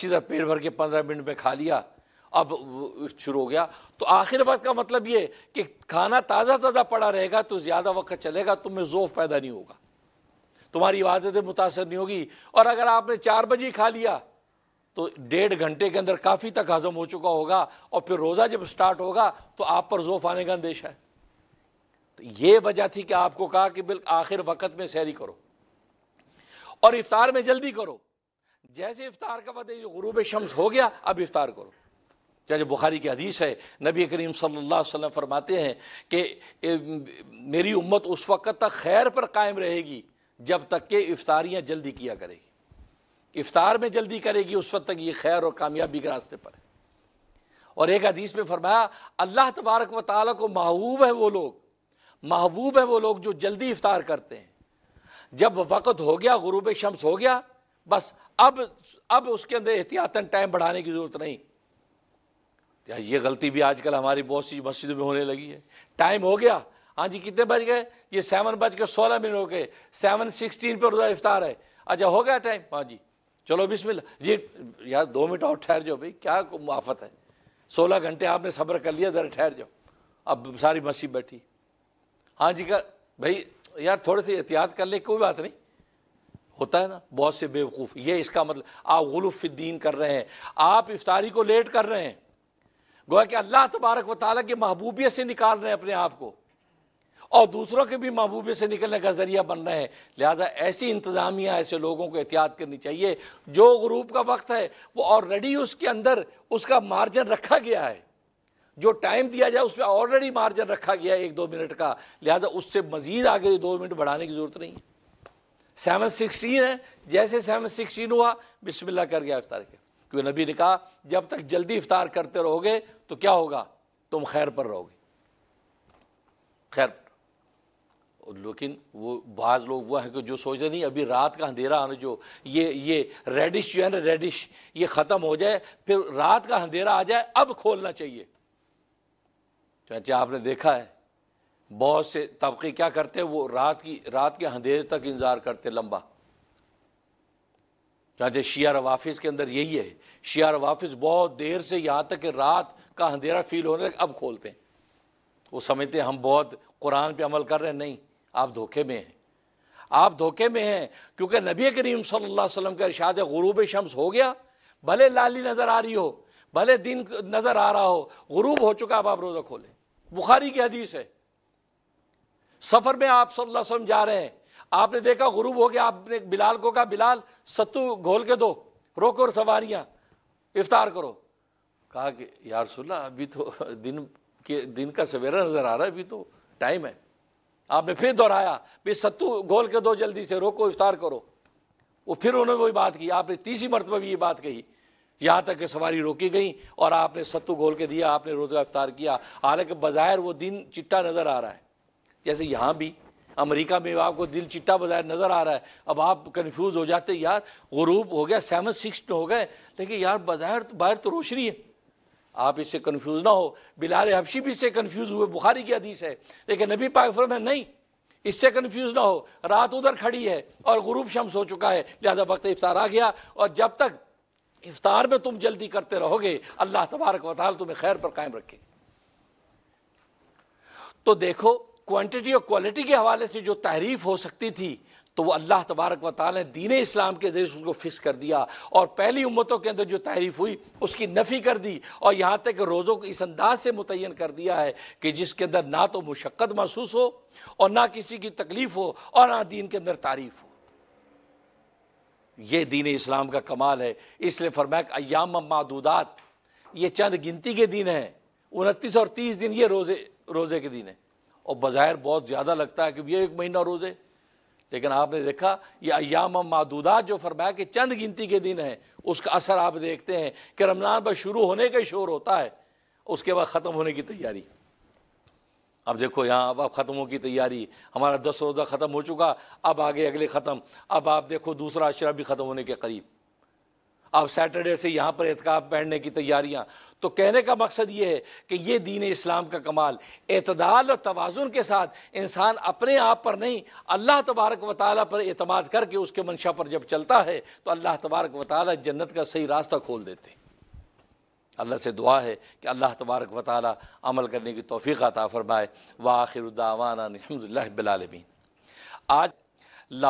सीधा पेट भर के पंद्रह मिनट में खा लिया अब शुरू हो गया तो आखिर वक्त का मतलब ये कि खाना ताज़ा ताज़ा पड़ा रहेगा तो ज़्यादा वक्त चलेगा तुम्हें जोफ पैदा नहीं होगा तुम्हारी इबादतें मुतासर नहीं होगी और अगर आपने चार बजे खा लिया तो डेढ़ घंटे के अंदर काफ़ी तक हज़म हो चुका होगा और फिर रोज़ा जब स्टार्ट होगा तो आप पर जोफ आने का अंदेशा है तो ये वजह थी कि आपको कहा कि बिल्कुल आखिर वक्त में सैरी करो और इफ्तार में जल्दी करो जैसे इफ्तार का बाद गुरूब शम्स हो गया अब इफ्तार करो चाहे बुखारी की हदीस है नबी करीम सल्लल्लाहु अलैहि वसल्लम फरमाते हैं कि मेरी उम्मत उस वक़्त तक खैर पर कायम रहेगी जब तक के इफ्तारियां जल्दी किया करेगी इफ्तार में जल्दी करेगी उस वक्त तक ये खैर और कामयाबी के रास्ते पर है और एक हदीस में फरमाया अल्लाह तबारक व ताली को महबूब है वो लोग महबूब है वो लोग जो जल्दी इफ्तार करते हैं जब वक़्त हो गया गरूब शम्स हो गया बस अब अब उसके अंदर एहतियातन टाइम बढ़ाने की ज़रूरत नहीं या ये गलती भी आजकल हमारी बहुत सी मस्जिदों में होने लगी है टाइम हो गया हाँ जी कितने बज गए ये सेवन बज के सोलह मिनट हो गए सेवन सिक्सटीन पर रोज़ा इफ्तार है अच्छा हो गया टाइम हाँ जी चलो मिनट जी यार दो मिनट और ठहर जाओ भाई क्या मुआफ़त है सोलह घंटे आपने सब्र कर लिया ज़रा ठहर जाओ अब सारी मस्जिद बैठी हाँ जी का भाई यार थोड़े से एहतियात कर ले कोई बात नहीं होता है ना बहुत से बेवकूफ़ ये इसका मतलब आप गलुफ़ीन कर रहे हैं आप इफ्तारी को लेट कर रहे हैं गोया कि अल्लाह तबारक व ताली की महबूबियत से निकाल रहे हैं अपने आप को और दूसरों के भी महबूबियत से निकलने का जरिया बन रहे हैं लिहाजा ऐसी इंतज़ामिया ऐसे लोगों को एहतियात करनी चाहिए जो ग्रूप का वक्त है वो ऑलरेडी उसके अंदर उसका मार्जिन रखा गया है जो टाइम दिया जाए उसमें ऑलरेडी मार्जिन रखा गया है एक दो मिनट का लिहाजा उससे मज़ीद आगे दो मिनट बढ़ाने की ज़रूरत नहीं है सेवन सिक्सटीन है जैसे सेवन सिक्सटीन हुआ बिस्मिल्लाह कर गया इफ्तार किया क्योंकि नबी ने कहा जब तक जल्दी इफ्तार करते रहोगे तो क्या होगा तुम खैर पर रहोगे खैर पर लेकिन वो बाज़ लोग वह हैं कि जो सोच रहे नहीं अभी रात का अंधेरा आने जो ये ये रेडिश जो है ना रेडिश ये ख़त्म हो जाए फिर रात का अंधेरा आ जाए अब खोलना चाहिए चाहे आपने देखा है बहुत से तबके क्या करते हैं वो रात की रात के अंधेरे तक इंतज़ार करते लंबा चाहते शिया रवाफिस के अंदर यही है शिया रवाफिस बहुत देर से यहाँ तक कि रात का अंधेरा फील होने तक अब खोलते हैं वो समझते हैं हम बहुत कुरान पे अमल कर रहे हैं नहीं आप धोखे में हैं आप धोखे में हैं क्योंकि नबी करीम सल्लल्लाहु अलैहि वसल्लम का इरशाद गुरूब शम्स हो गया भले लाली नज़र आ रही हो भले दिन नज़र आ रहा हो गुरूब हो चुका अब आप रोज़ा खोलें बुखारी की हदीस है सफ़र में आप सल्लल्लाहु अलैहि वसल्लम जा रहे हैं आपने देखा गुरूब हो गया आपने बिलाल को कहा बिलाल सत्तू घोल के दो रोको और सवारियाँ इफ्तार करो कहा कि यार सुल्ला अभी तो दिन के दिन का सवेरा नज़र आ रहा है अभी तो टाइम है आपने फिर दोहराया भी सत्तू घोल के दो जल्दी से रोको इफ्तार करो वो फिर उन्होंने वही बात की आपने तीसरी मरतबा भी ये बात कही यहाँ तक कि सवारी रोकी गई और आपने सत्तू घोल के दिया आपने रोज़ा इफ्तार किया हालांकि बाज़ाहिर वो दिन चिट्टा नज़र आ रहा है जैसे यहाँ भी अमेरिका में आपको दिल चिट्टा बजाय नज़र आ रहा है अब आप कंफ्यूज हो जाते यार गरूब हो गया सेवन सिक्स हो गए लेकिन यार बाहर बाहर तो रोशनी है आप इससे कंफ्यूज ना हो बिलाल हबशी भी इससे कंफ्यूज हुए बुखारी की हदीस है लेकिन नबी पाक फरम नहीं इससे कन्फ्यूज ना हो रात उधर खड़ी है और गरूब शम्स हो चुका है लिहाजा वक्त इफ्तार आ गया और जब तक इफ्तार में तुम जल्दी करते रहोगे अल्लाह तबारक वाल तुम्हें खैर पर कायम रखे तो देखो क्वांटिटी और क्वालिटी के हवाले से जो तहरीफ हो सकती थी तो वो अल्लाह तबारक व ने दीन इस्लाम के जरिए उसको फिक्स कर दिया और पहली उम्मतों के अंदर जो तारीफ हुई उसकी नफ़ी कर दी और यहाँ तक रोज़ों को इस अंदाज से मुतन कर दिया है कि जिसके अंदर ना तो मुशक्क़त महसूस हो और ना किसी की तकलीफ़ हो और ना दीन के अंदर तारीफ़ हो ये दीन इस्लाम का कमाल है इसलिए फरमाक अयाम मादूदात ये चंद गिनती के दिन हैं उनतीस और तीस दिन ये रोज़े रोज़े के दिन हैं और बाहर बहुत ज़्यादा लगता है कि ये एक महीना रोज़े लेकिन आपने देखा ये अयाम मादूदा जो फरमाया कि चंद गिनती के दिन हैं उसका असर आप देखते हैं कि रमज़ान पर शुरू होने का शोर होता है उसके बाद ख़त्म होने की तैयारी अब देखो यहाँ अब आप ख़त्मों की तैयारी हमारा दस रोज़ा ख़त्म हो चुका अब आगे अगले ख़त्म अब आप देखो दूसरा अशरा भी ख़त्म होने के करीब अब सैटरडे से यहाँ पर एहतिकाब पहनने की तैयारियाँ तो कहने का मकसद ये है कि ये दीन इस्लाम का कमाल अतदाल और तोज़ुन के साथ इंसान अपने आप पर नहीं अल्लाह तबारक व पर अतमाद करके उसके मंशा पर जब चलता है तो अल्लाह तबारक व जन्नत का सही रास्ता खोल देते हैं अल्लाह से दुआ है कि अल्लाह तबारक व अमल करने की तोफ़ी अता फ़रमाए वाखिर आखिर आज ला